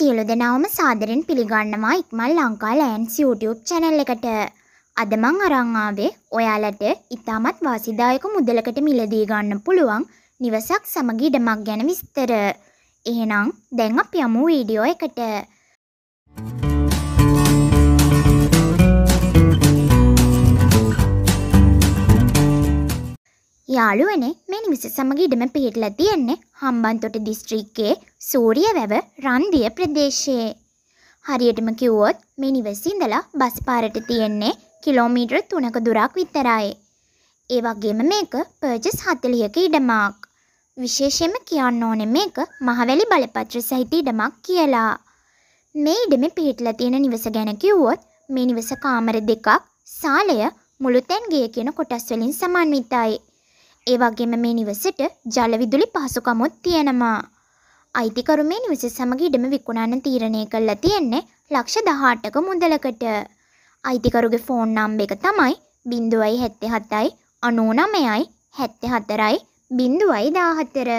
සියලු දෙනාවම සාදරෙන් පිළිගන්නවා ඉක්මල් ලංකා ලෑන්ස් YouTube channel එකට. අද මං අරන් ආවේ ඔයාලට ඉතාමත් වාසිදායක මුදලකට මිලදී ගන්න පුළුවන් නිවසක් සමග ඉඩමක් ගැන විස්තර. එහෙනම් දැන් අපි යමු වීඩියෝ එකට. යාළුවනේ මේ නිමිස සමග ඉඩම පිහිටලා තියෙන්නේ හම්බන්තොට දිස්ත්‍රික්කයේ සූරිය වැව රන්දිය ප්‍රදේශයේ. හරියටම කිව්වොත් මේ නිවසින්දලා බස් පාරට තියෙන්නේ කිලෝමීටර් තුනක දුරක් විතරයි. ඒ වගේම මේක පර්ජස් හතලියක ඉඩමක්. විශේෂයෙන්ම කියන්න ඕනේ මේක මහවැලි බලපත්‍ර සහිත ඉඩමක් කියලා. මේ ඉඩමේ පිහිටලා තියෙන නිවස ගැන කිව්වොත් මේ නිවස කාමර දෙකක්, සාලය, මුළු තැන් ගේ කියන කොටස් වලින් සමන්විතයි. ඒවාගේම මේ නිවසට ජලවිදුලි පහසුකමුත් තියෙනවා. අයිතිකරු මේ නිවස සමග ඉඩම විකුණන්න තීරණය කල්ලා තියෙන්නේ ලක්ෂ දහාටක මුදලකට. අයිතිකරුගේ ෆෝන් නම්බ එක තමයි බින්දුවයි හැත්තෙ හතයි අනෝනමයයි හැත්තෙ හතරයි බින්දුවයි දාහතර.